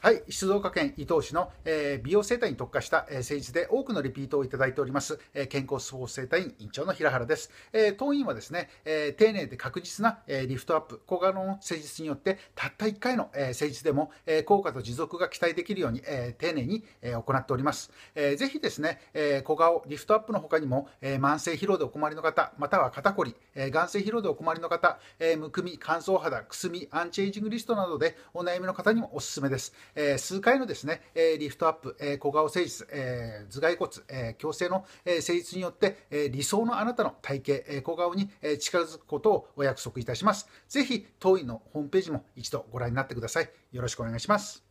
はい、静岡県伊東市の、えー、美容整体に特化した、えー、施術で多くのリピートをいただいております、えー、健康スポーツ整体院院長の平原です。えー、当院はですね、えー、丁寧で確実な、えー、リフトアップ、小顔の施術によってたった1回の、えー、施術でも、えー、効果と持続が期待できるように、えー、丁寧に、えー、行っております。えー、ぜひですね、えー、小顔、リフトアップの他にも、えー、慢性疲労でお困りの方、または肩こり、えー、眼性疲労でお困りの方、えー、むくみ、乾燥肌、くすみ、アンチエイジングリストなどでお悩みの方にもおすすめです。えー、数回のですね、えー、リフトアップ、えー、小顔誠実、えー、頭蓋骨、えー、矯正の、えー、誠実によって、えー、理想のあなたの体型、えー、小顔に、えー、近づくことをお約束いたします。ぜひ、当院のホームページも一度ご覧になってください。よろしくお願いします。